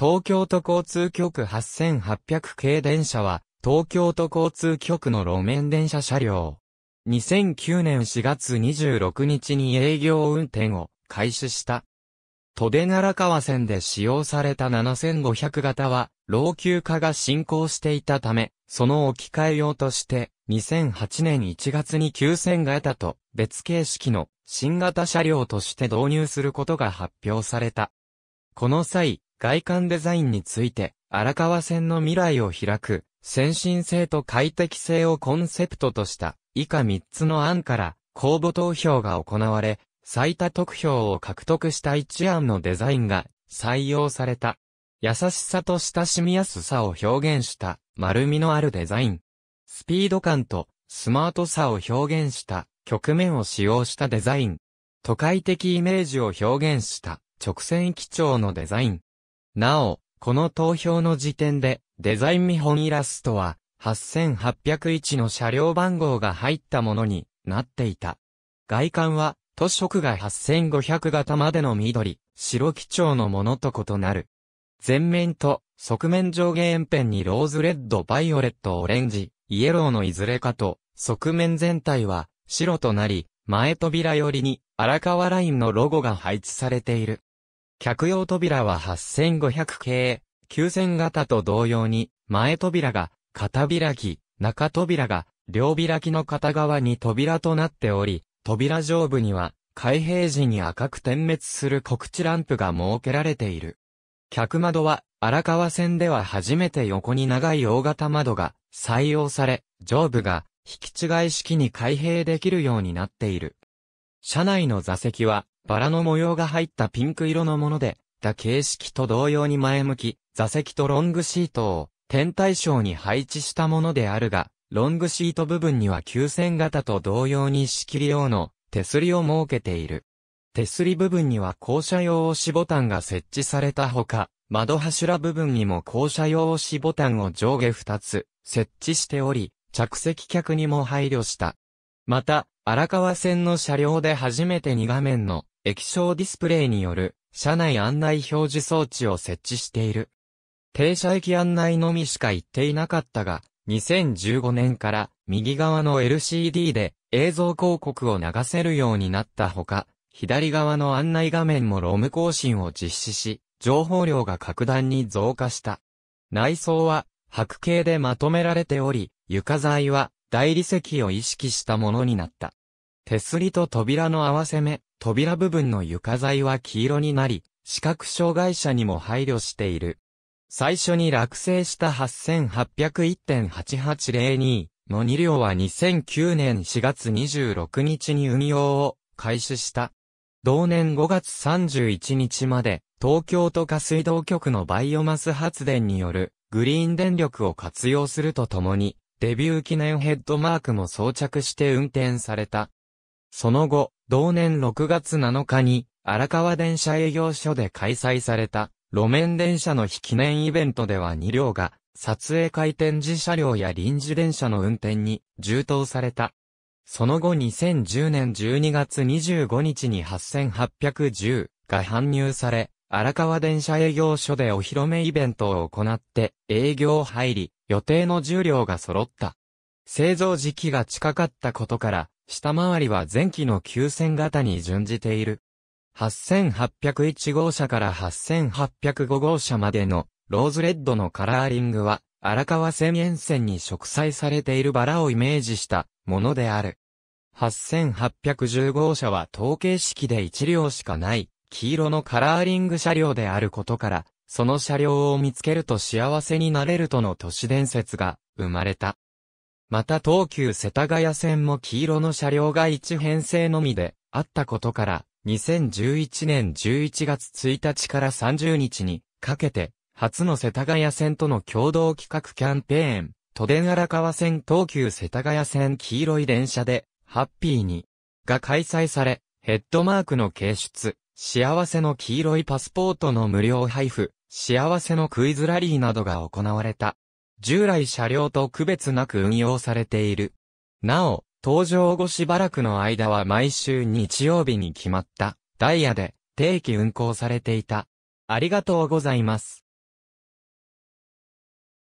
東京都交通局8800系電車は、東京都交通局の路面電車車両。2009年4月26日に営業運転を開始した。都電荒川線で使用された7500型は、老朽化が進行していたため、その置き換え用として、2008年1月に9000型と別形式の新型車両として導入することが発表された。この際、外観デザインについて、荒川線の未来を開く、先進性と快適性をコンセプトとした、以下3つの案から、公募投票が行われ、最多得票を獲得した一案のデザインが採用された。優しさと親しみやすさを表現した丸みのあるデザイン。スピード感とスマートさを表現した曲面を使用したデザイン。都会的イメージを表現した直線基調のデザイン。なお、この投票の時点で、デザイン見本イラストは、8801の車両番号が入ったものになっていた。外観は、都色が8500型までの緑、白基調のものと異なる。前面と側面上下円辺にローズレッド、バイオレット、オレンジ、イエローのいずれかと、側面全体は白となり、前扉よりに荒川ラインのロゴが配置されている。客用扉は8500系、9000型と同様に、前扉が、片開き、中扉が、両開きの片側に扉となっており、扉上部には、開閉時に赤く点滅する告知ランプが設けられている。客窓は、荒川線では初めて横に長い大型窓が採用され、上部が引き違い式に開閉できるようになっている。車内の座席はバラの模様が入ったピンク色のもので、た形式と同様に前向き、座席とロングシートを天体ショーに配置したものであるが、ロングシート部分には急線型と同様に仕切り用の手すりを設けている。手すり部分には降車用押しボタンが設置されたほか、窓柱部分にも降車用押しボタンを上下2つ設置しており、着席客にも配慮した。また、荒川線の車両で初めて2画面の液晶ディスプレイによる車内案内表示装置を設置している。停車駅案内のみしか言っていなかったが、2015年から右側の LCD で映像広告を流せるようになったほか、左側の案内画面もロム更新を実施し、情報量が格段に増加した。内装は白系でまとめられており、床材は大理石を意識したものになった。手すりと扉の合わせ目、扉部分の床材は黄色になり、視覚障害者にも配慮している。最初に落成した8801.8802の2両は2009年4月26日に運用を開始した。同年5月31日まで東京都下水道局のバイオマス発電によるグリーン電力を活用するとともにデビュー記念ヘッドマークも装着して運転された。その後、同年6月7日に、荒川電車営業所で開催された、路面電車の引記念イベントでは2両が、撮影回転時車両や臨時電車の運転に充当された。その後2010年12月25日に8810が搬入され、荒川電車営業所でお披露目イベントを行って営業入り、予定の重量が揃った。製造時期が近かったことから、下回りは前期の9000型に準じている。8801号車から8805号車までのローズレッドのカラーリングは荒川線沿線に植栽されているバラをイメージしたものである。8810号車は統計式で1両しかない黄色のカラーリング車両であることからその車両を見つけると幸せになれるとの都市伝説が生まれた。また東急世田谷線も黄色の車両が1編成のみであったことから、2011年11月1日から30日にかけて、初の世田谷線との共同企画キャンペーン、都電荒川線東急世田谷線黄色い電車で、ハッピーに、が開催され、ヘッドマークの掲出、幸せの黄色いパスポートの無料配布、幸せのクイズラリーなどが行われた。従来車両と区別なく運用されている。なお、搭乗後しばらくの間は毎週日曜日に決まったダイヤで定期運行されていた。ありがとうございます。